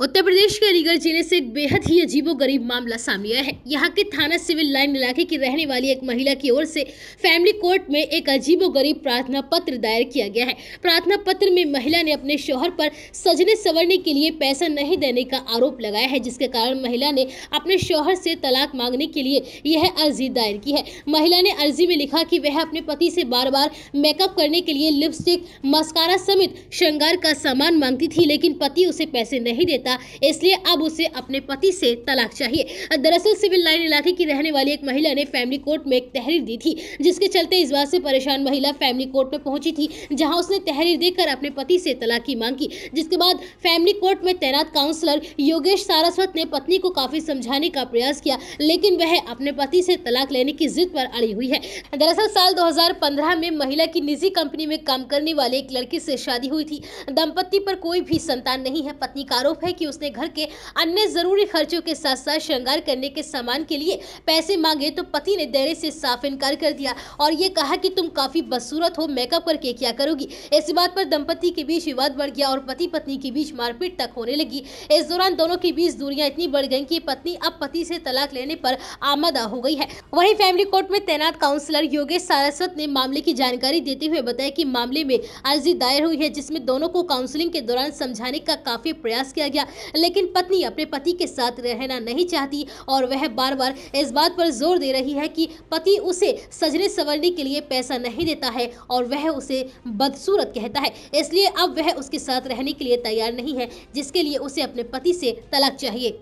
उत्तर प्रदेश के अलीगढ़ जिले से एक बेहद ही अजीबो गरीब मामला सामने आया है यहाँ के थाना सिविल लाइन इलाके की रहने वाली एक महिला की ओर से फैमिली कोर्ट में एक अजीबो गरीब प्रार्थना पत्र दायर किया गया है प्रार्थना पत्र में महिला ने अपने शोहर पर सजने सवरने के लिए पैसा नहीं देने का आरोप लगाया है जिसके कारण महिला ने अपने शोहर से तलाक मांगने के लिए यह अर्जी दायर की है महिला ने अर्जी में लिखा कि वह अपने पति से बार बार मेकअप करने के लिए लिपस्टिक मस्कारा समेत श्रृंगार का सामान मांगती थी लेकिन पति उसे पैसे नहीं देते देता इसलिए अब उसे अपने पति से तलाक चाहिए दरअसल सिविल लाइन इलाके की रहने वाली एक महिला ने फैमिली कोर्ट में एक तहरीर दी थी जिसके चलते इस बात से परेशान महिला फैमिली कोर्ट में पहुंची थी जहां उसने तहरीर देकर अपने पति से तलाक की मांग की जिसके बाद फैमिली कोर्ट में तैनात काउंसलर योगेश सारस्वत ने पत्नी को काफी समझाने का प्रयास किया लेकिन वह अपने पति से तलाक लेने की जिद पर अड़ी हुई है दरअसल साल दो में महिला की निजी कंपनी में काम करने वाले एक लड़की से शादी हुई थी दंपत्ति पर कोई भी संतान नहीं है पत्नी का आरोप है है कि उसने घर के अन्य जरूरी खर्चों के साथ साथ श्रृंगार करने के सामान के लिए पैसे मांगे तो पति ने देने से साफ इनकार कर दिया और ये कहा कि तुम काफी बदसूरत हो मेकअप करके क्या करोगी इस बात पर दंपति के बीच विवाद बढ़ गया और पति पत्नी के बीच मारपीट तक होने लगी इस दौरान दोनों के बीच दूरियां इतनी बढ़ गई कि पत्नी अब पति से तलाक लेने पर आमदा हो गई है वहीं फैमिली कोर्ट में तैनात काउंसलर योगेश सारस्वत ने मामले की जानकारी देते हुए बताया कि मामले में अर्जी दायर हुई है जिसमें दोनों को काउंसलिंग के दौरान समझाने का काफी प्रयास किया गया किया लेकिन पत्नी अपने पति के साथ रहना नहीं चाहती और वह बार बार इस बात पर जोर दे रही है कि पति उसे सजने संवरने के लिए पैसा नहीं देता है और वह उसे बदसूरत कहता है इसलिए अब वह उसके साथ रहने के लिए तैयार नहीं है जिसके लिए उसे अपने पति से तलाक चाहिए